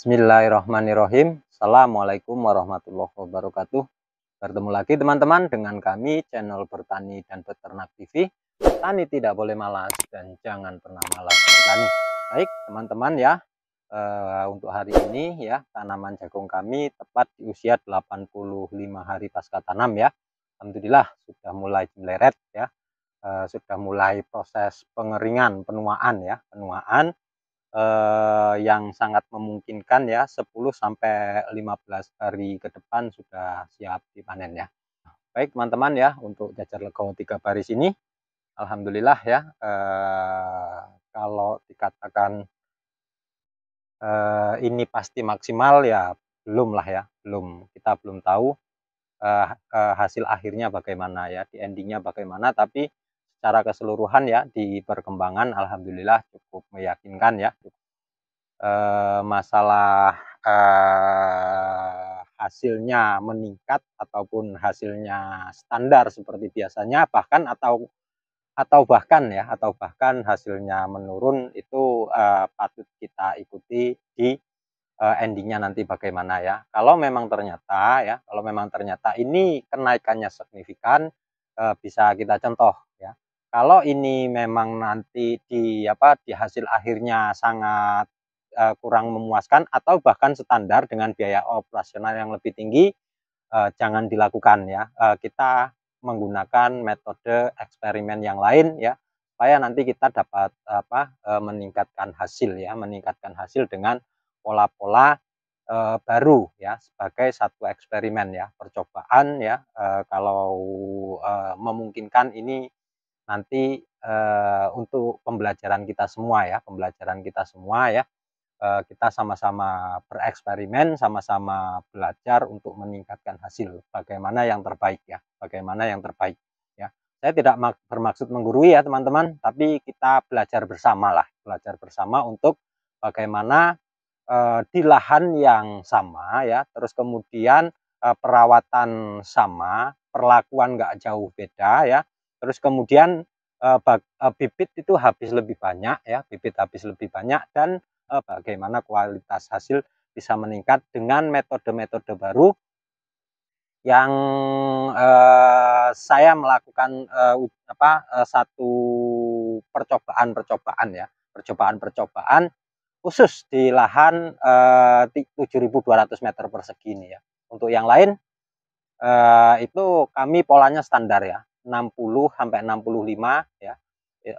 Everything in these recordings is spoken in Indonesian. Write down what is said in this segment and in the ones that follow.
Bismillahirrahmanirrahim. Assalamualaikum warahmatullahi wabarakatuh. Bertemu lagi teman-teman dengan kami channel Bertani dan Peternak TV. Petani tidak boleh malas dan jangan pernah malas bertani. Baik teman-teman ya, uh, untuk hari ini ya tanaman jagung kami tepat di usia 85 hari pasca tanam ya. Alhamdulillah sudah mulai meleret ya. Uh, sudah mulai proses pengeringan, penuaan ya, penuaan eh, yang sangat memungkinkan ya 10 sampai 15 hari ke depan sudah siap dipanen ya. Baik teman-teman ya untuk jajar legowo tiga baris ini alhamdulillah ya eh, kalau dikatakan eh, ini pasti maksimal ya belum lah ya belum kita belum tahu eh, eh, hasil akhirnya bagaimana ya di endingnya bagaimana tapi secara keseluruhan ya di perkembangan alhamdulillah cukup meyakinkan ya e, masalah e, hasilnya meningkat ataupun hasilnya standar seperti biasanya bahkan atau atau bahkan ya atau bahkan hasilnya menurun itu e, patut kita ikuti di e, endingnya nanti bagaimana ya. Kalau memang ternyata ya, kalau memang ternyata ini kenaikannya signifikan bisa kita contoh kalau ini memang nanti di apa, di hasil akhirnya sangat, uh, kurang memuaskan atau bahkan standar dengan biaya operasional yang lebih tinggi, uh, jangan dilakukan ya, uh, kita menggunakan metode eksperimen yang lain ya, supaya nanti kita dapat apa, uh, meningkatkan hasil ya, meningkatkan hasil dengan pola-pola, uh, baru ya, sebagai satu eksperimen ya, percobaan ya, uh, kalau, uh, memungkinkan ini nanti eh, untuk pembelajaran kita semua ya, pembelajaran kita semua ya. Eh, kita sama-sama bereksperimen, sama-sama belajar untuk meningkatkan hasil. Bagaimana yang terbaik ya, bagaimana yang terbaik ya. Saya tidak bermaksud menggurui ya teman-teman, tapi kita belajar bersama lah, belajar bersama untuk bagaimana eh, di lahan yang sama ya, terus kemudian perawatan sama, perlakuan nggak jauh beda ya. Terus kemudian Eh, bibit eh, itu habis lebih banyak ya bibit habis lebih banyak dan eh, bagaimana kualitas hasil bisa meningkat dengan metode-metode baru yang uh, saya melakukan uh, apa uh, satu percobaan-percobaan ya percobaan-percobaan khusus di lahan uh, 7.200 meter persegi ini ya untuk yang lain uh, itu kami polanya standar ya 60 sampai 65 ya e,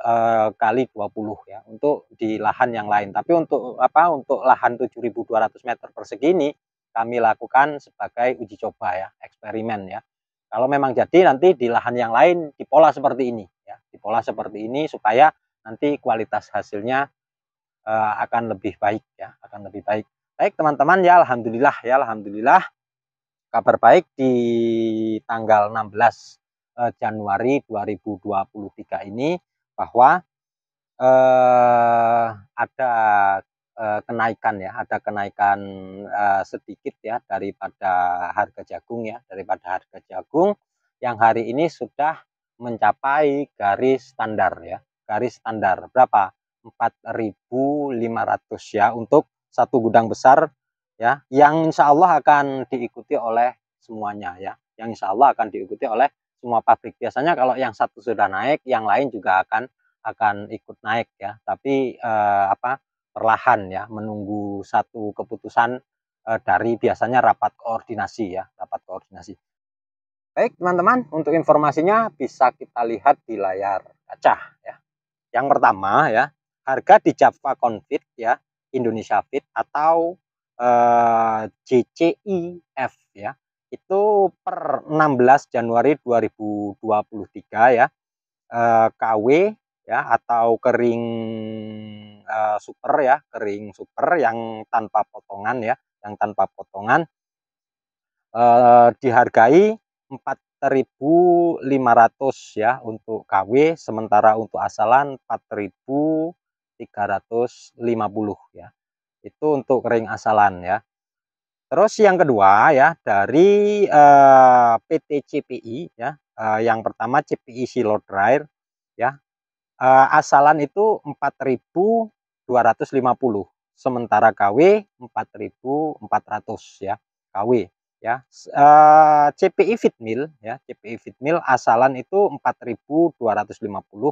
kali 20 ya untuk di lahan yang lain. Tapi untuk apa untuk lahan 7.200 meter persegi ini kami lakukan sebagai uji coba ya, eksperimen ya. Kalau memang jadi nanti di lahan yang lain dipola seperti ini ya, dipola seperti ini supaya nanti kualitas hasilnya eh, akan lebih baik ya, akan lebih baik. Baik teman-teman ya alhamdulillah ya alhamdulillah kabar baik di tanggal 16 Eh, Januari 2023 ini bahwa eh, ada eh, kenaikan ya, ada kenaikan eh, sedikit ya daripada harga jagung ya, daripada harga jagung yang hari ini sudah mencapai garis standar ya, garis standar berapa? 4.500 ya untuk satu gudang besar ya yang insya Allah akan diikuti oleh semuanya ya yang insya Allah akan diikuti oleh semua pabrik biasanya kalau yang satu sudah naik yang lain juga akan akan ikut naik ya tapi eh, apa perlahan ya menunggu satu keputusan eh, dari biasanya rapat koordinasi ya rapat koordinasi baik teman-teman untuk informasinya bisa kita lihat di layar kaca ya yang pertama ya harga di Java Confit ya Indonesia Fit atau eh, JCIF ya itu per 16 Januari 2023 ya eh, KW ya atau kering eh, super ya kering super yang tanpa potongan ya yang tanpa potongan eh, dihargai 4.500 ya untuk KW sementara untuk asalan 4.350 ya itu untuk kering asalan ya Terus yang kedua ya dari uh, eh, PT CPI ya, uh, yang pertama CPI Silo Dryer ya. uh, asalan itu 4.250, sementara KW 4.400 ya, KW ya. uh, CPI Fitmil ya, CPI Fitmil asalan itu 4.250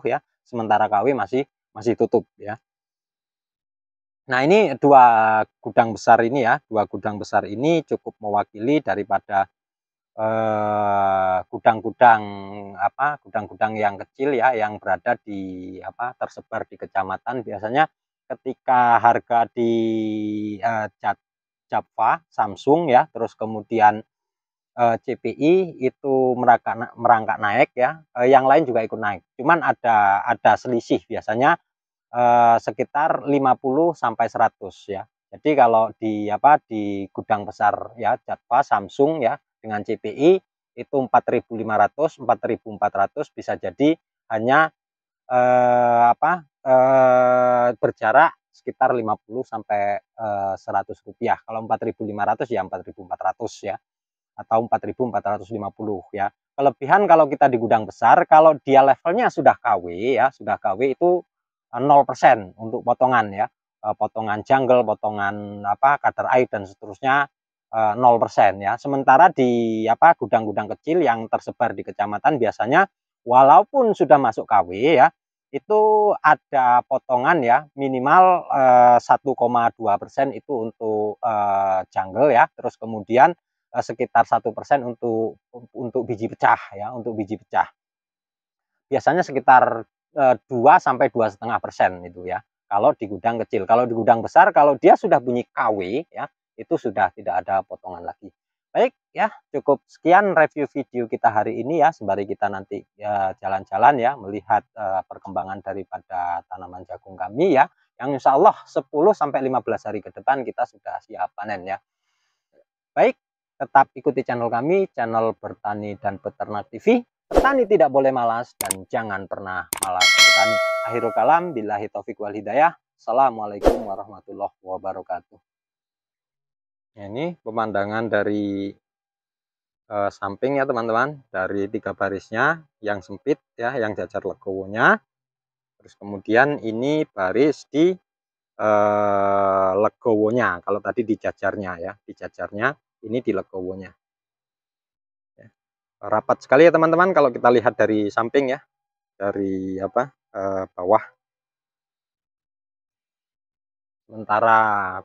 ya, sementara KW masih masih tutup ya. Nah, ini dua gudang besar ini ya, dua gudang besar ini cukup mewakili daripada eh, gudang-gudang apa gudang-gudang yang kecil ya yang berada di apa tersebar di kecamatan biasanya ketika harga di eh, Java Samsung ya terus kemudian eh, CPI itu merangkak merangkak naik ya eh, yang lain juga ikut naik cuman ada ada selisih biasanya eh, sekitar 50 sampai 100 ya. Jadi kalau di apa di gudang besar ya Jatpa Samsung ya dengan CPI itu 4.500, 4.400 bisa jadi hanya eh, apa eh, berjarak sekitar 50 sampai eh, 100 rupiah. Kalau 4.500 ya 4.400 ya atau 4.450 ya. Kelebihan kalau kita di gudang besar, kalau dia levelnya sudah KW ya, sudah KW itu 0% untuk potongan ya. Eh, potongan jungle, potongan apa kadar air dan seterusnya 0% eh, ya. Sementara di apa gudang-gudang kecil yang tersebar di kecamatan biasanya walaupun sudah masuk KW ya, itu ada potongan ya minimal eh, 1,2 persen itu untuk eh, jungle ya terus kemudian sekitar 1% persen untuk untuk biji pecah ya untuk biji pecah biasanya sekitar 2 eh, sampai dua setengah persen itu ya. Kalau di gudang kecil, kalau di gudang besar, kalau dia sudah bunyi KW ya, itu sudah tidak ada potongan lagi. Baik ya, cukup sekian review video kita hari ini ya. Sembari kita nanti ya, jalan-jalan ya, ya, melihat uh, perkembangan daripada tanaman jagung kami ya. Yang insya Allah 10 sampai 15 hari ke depan kita sudah siap panen ya. Baik, tetap ikuti channel kami, channel Bertani dan Peternak TV. Petani tidak boleh malas dan jangan pernah malas bertani. Akhirul kalam, billahi taufiq wal hidayah. Assalamualaikum warahmatullahi wabarakatuh. Ya, ini pemandangan dari e, samping ya teman-teman. Dari tiga barisnya yang sempit ya, yang jajar legowonya. Terus kemudian ini baris di e, legowonya kalau tadi di jajarnya ya di jajarnya ini di legowonya rapat sekali ya teman-teman kalau kita lihat dari samping ya dari apa eh, bawah sementara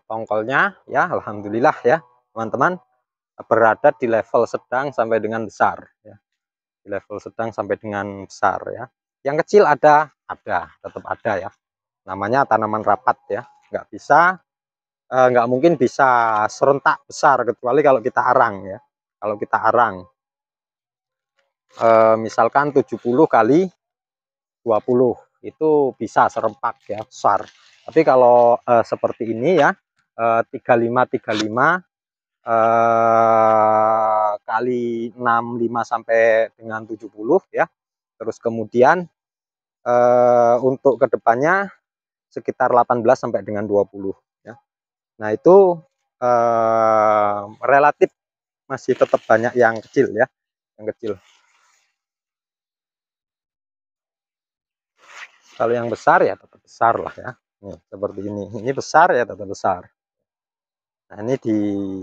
tongkolnya ya Alhamdulillah ya teman-teman berada di level sedang sampai dengan besar ya di level sedang sampai dengan besar ya yang kecil ada ada tetap ada ya namanya tanaman rapat ya nggak bisa eh, nggak mungkin bisa serentak besar kecuali kalau kita arang ya kalau kita arang eh, misalkan 70 kali 20 itu bisa serempak ya besar tapi kalau eh, seperti ini ya eh, 35 35 eh, kali 65 sampai dengan 70 ya terus kemudian eh, untuk kedepannya sekitar 18 sampai dengan 20 ya Nah itu eh, relatif masih tetap banyak yang kecil ya yang kecil Kalau yang besar ya tetap besar lah ya. Nih, seperti ini. Ini besar ya tetap besar. Nah, ini di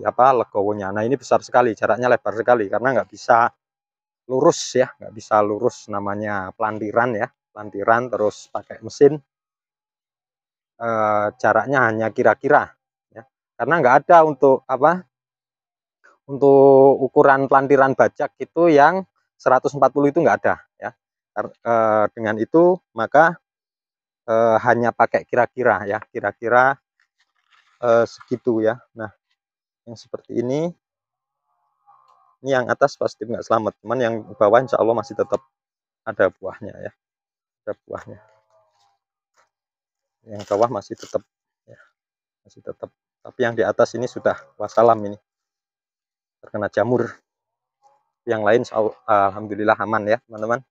apa legowonya. Nah, ini besar sekali, jaraknya lebar sekali karena nggak bisa lurus ya, nggak bisa lurus namanya pelantiran ya. Pelantiran terus pakai mesin. E, jaraknya hanya kira-kira ya. Karena nggak ada untuk apa? Untuk ukuran pelantiran bajak itu yang 140 itu nggak ada ya. E, dengan itu maka eh, hanya pakai kira-kira ya kira-kira eh, segitu ya nah yang seperti ini ini yang atas pasti nggak selamat cuman yang bawah insya Allah masih tetap ada buahnya ya ada buahnya yang bawah masih tetap ya, masih tetap tapi yang di atas ini sudah wasalam ini terkena jamur yang lain alhamdulillah aman ya teman-teman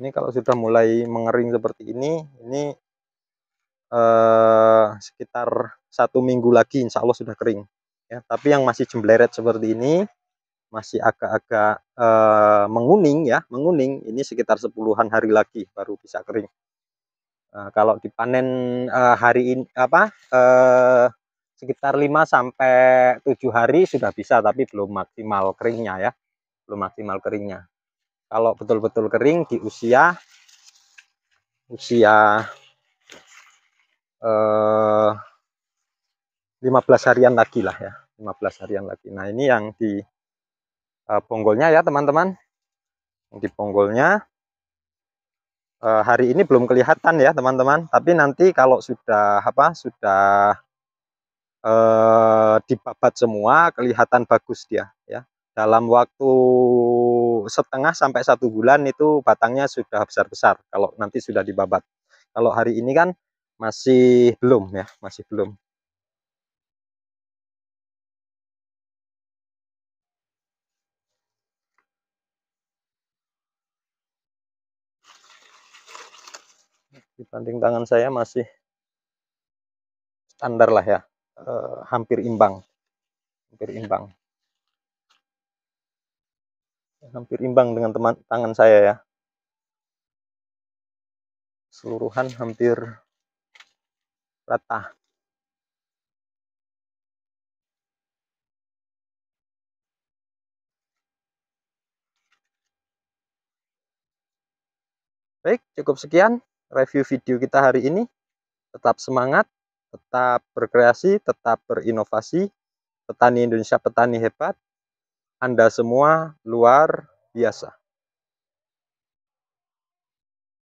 ini kalau sudah mulai mengering seperti ini ini eh, sekitar satu minggu lagi insya Allah sudah kering ya tapi yang masih jembleret seperti ini masih agak-agak eh, menguning ya menguning ini sekitar sepuluhan hari lagi baru bisa kering eh, kalau dipanen eh, hari ini apa eh, sekitar 5 sampai 7 hari sudah bisa tapi belum maksimal keringnya ya belum maksimal keringnya kalau betul-betul kering di usia usia eh, 15 harian lagi lah ya 15 harian lagi nah ini yang di eh, bonggolnya ya teman-teman di bonggolnya eh, hari ini belum kelihatan ya teman-teman tapi nanti kalau sudah apa sudah eh, dibabat semua kelihatan bagus dia ya dalam waktu setengah sampai satu bulan itu batangnya sudah besar-besar kalau nanti sudah dibabat. Kalau hari ini kan masih belum ya, masih belum. dibanding tangan saya masih standar lah ya, eh, hampir imbang, hampir imbang hampir imbang dengan teman tangan saya ya seluruhan hampir rata Baik, cukup sekian review video kita hari ini. Tetap semangat, tetap berkreasi, tetap berinovasi. Petani Indonesia petani hebat. Anda semua luar biasa.